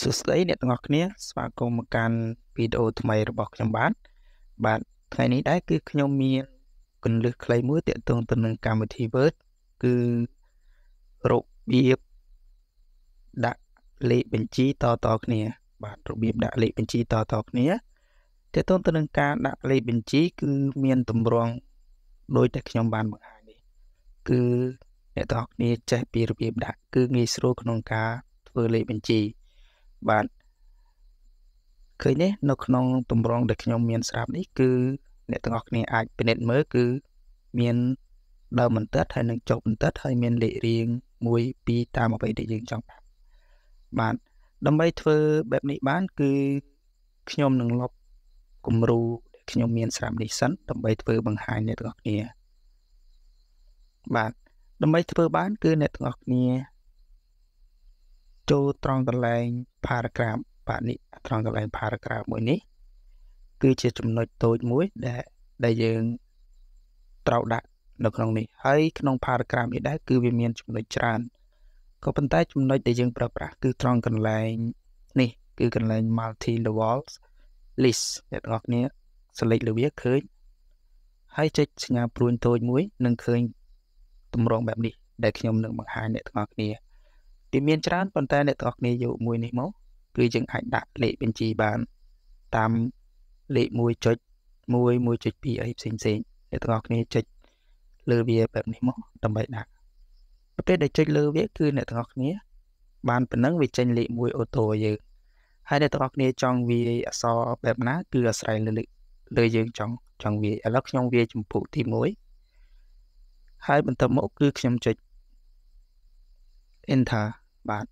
សួស្តីអ្នកទាំងអស់គ្នា ស្វាគមន៍មកកាន់វីដេអូថ្មីរបស់ខ្ញុំបាទបាទថ្ងៃនេះដែរគឺខ្ញុំមានកੁੰលឹះខ្លីមួយទាក់ទងទៅនឹងកម្មវិធី Word គឺរបៀបដាក់លេខបញ្ជីតតគ្នាបាទរបៀបដាក់លេខបញ្ជីតតគ្នាទាក់ទងទៅនឹងការដាក់លេខបញ្ជី គឺមានតម្រង់ដោយតែខ្ញុំបានបង្ហាញនេះគឺអ្នកទាំងអស់គ្នាចេះពីរបៀបដាក់គឺងាយស្រួលក្នុងការធ្វើលេខបញ្ជីបាទឃើញទេនៅក្នុងតម្រងដែលខ្ញុំមានស្រាប់នេះគឺអ្នកទាំងអស់គ្នាអាចពិនិត្យមើលគឺមានដើមបន្តិចហើយនឹងចប់បន្តិចហើយមានលេខរៀង1 2តាមអ្វីដែលយើងចង់បានបាទដើម្បីធ្វើបែបនេះបាន គឺខ្ញុំនឹងលុបគំរូដែលខ្ញុំមានស្រាប់នេះសិនដើម្បីធ្វើបង្ហាញអ្នកទាំងអស់គ្នាបាទដើម្បីធ្វើបានគឺអ្នកទាំងអស់គ្នាចូលត្រង់កន្លែង paragraph បាទនេះត្រង់កន្លែង paragraph មួយនេះគឺជាចំណុចតូចមួយដែលដែលយើងត្រូវដាក់នៅក្នុងនេះហើយក្នុង paragraph នេះដែរគឺវាមានចំណុចច្រើនក៏ប៉ុន្តែចំណុចដែលយើង ប្រើប្រាស់គឺត្រង់កន្លែងនេះគឺកន្លែង multi levels list អ្នកទាំងអស់គ្នា select លើវាឃើញ ហើយចុចសញ្ញាព្រួញតូចមួយនឹងឃើញទម្រង់បែបនេះដែលខ្ញុំនឹងបង្ហាញអ្នកទាំងអស់គ្នាវាមានច្រើនប៉ុន្តែអ្នកទាំងអស់គ្នាយកមួយនេះមកគឺយើងអាចដាក់លេខបញ្ជីបានតាមលេខ1.1 1.2អីផ្សេងផ្សេងអ្នកទាំងអស់គ្នាចុចលើវាបែបនេះមកដើម្បីដាក់ប្រភេទដែលចុចលើវាគឺអ្នកទាំងអស់គ្នា បានប៉ុណ្ណឹងវាចេញលេខ1អូតូយើងហើយអ្នកទាំងអស់គ្នា ចង់វាយអក្សរបែបណា គឺអាស្រ័យលើលេខលើយើងចង់ចង់វាយឥឡូវខ្ញុំវាយចម្ពោះទី1ហើយបន្តមកគឺខ្ញុំចុច enter បាទ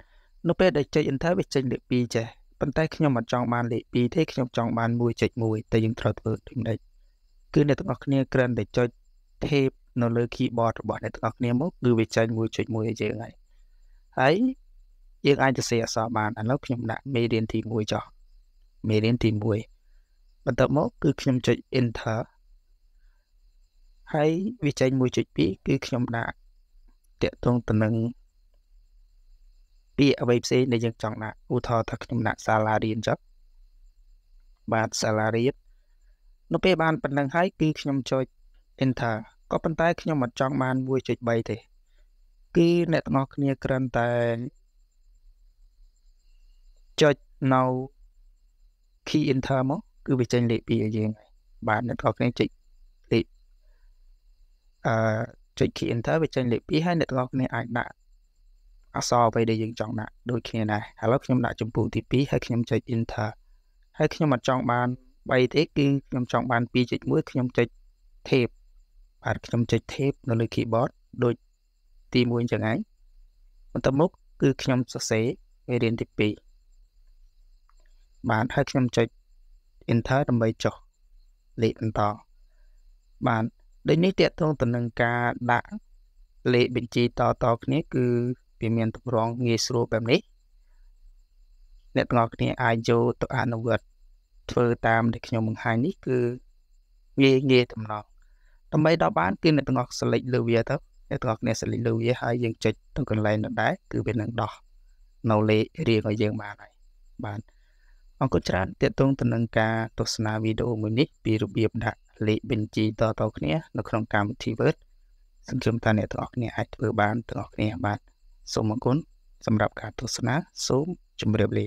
នៅពេលដែលចុច enter វាចេញលេខ2ចេះប៉ុន្តែខ្ញុំមិនចង់បានលេខ2ទេខ្ញុំចង់បាន1.1តែយើងត្រូវធ្វើដូចម្ដេចគឺអ្នកទាំងអស់គ្នាគ្រាន់តែចុច tape នៅលើ keyboard របស់អ្នកទាំងអស់គ្នាមកគឺវាចេញ1.1ឲ្យយើងហើយហើយយើងអាចទៅសេអក្សរបានឥឡូវខ្ញុំដាក់មេរៀនទី1ចុះមេរៀនទី1បន្ទាប់មកគឺខ្ញុំចុច enter ហើយវាចេញ1.2គឺខ្ញុំដាក់តកតងទៅនឹងពាក្យអ្វីផ្សេងដែលយើងចង់ដាក់ឧទាហរណ៍ថាខ្ញុំដាក់សាលារៀនចុះបាទសាលារៀននៅពេលបានប៉ុណ្ណឹងហើយគឺខ្ញុំចុច enter ក៏ប៉ុន្តែខ្ញុំមិនចង់បាន1.3ទេគឺអ្នកទាំងអស់គ្នាគ្រាន់តែចុចនៅ key enter មក គឺវាចេញលេខ2ឲ្យយើងបាទអ្នកទាំងអស់គ្នាចុចលេខអឺចុច key enter វាចេញលេខ2ហើយអ្នកទាំងអស់គ្នាអាចដាក់អក្សរអ្វីដែលយើងចង់ដាក់ដូចគ្នាដែរឥឡូវខ្ញុំដាក់ចម្ពោះទី2ហើយខ្ញុំចុច enter ហើយខ្ញុំអត់ចង់បាន3ទេគឺខ្ញុំចង់បាន2.1ខ្ញុំចុច tape បាទខ្ញុំចុច tape នៅលើ keyboard ដូចទី1អញ្ចឹងឯងបន្តមកគឺខ្ញុំសរសេរមេរៀនទី2បាទហើយខ្ញុំចុច enter ដើម្បីចុះលេខបន្តបាទដូចនេះតកតងទៅនឹងការដាក់លេខបញ្ជីតតគ្នាគឺវាមានទម្រង់ងាយស្រួលបែបនេះអ្នកទាំងអស់គ្នាអាចយកទៅអនុវត្តធ្វើតាមដែលខ្ញុំបង្ហាញនេះគឺងាយងាយតំណងដើម្បីដល់បានគឺអ្នកទាំងអស់សិលេចលើវាទៅអ្នកទាំងអស់គ្នាសិលេចលើវាហើយយើងចុចទៅកន្លែងនោះដែរគឺវានឹងដោះនៅលេខរៀងឲ្យយើងបានហើយបាទអរគុណច្រើនទាក់ទងទៅនឹងការទស្សនាវីដេអូមួយនេះពីរបៀបដាក់លេខបញ្ជីតទៅគ្នានៅក្នុងកម្មវិធី Word សង្ឃឹមថាអ្នកទាំងអស់គ្នាអាចធ្វើបានទាំងអស់គ្នាបាទសូមអរគុណសម្រាប់ការទស្សនា សូមជម្រាបលា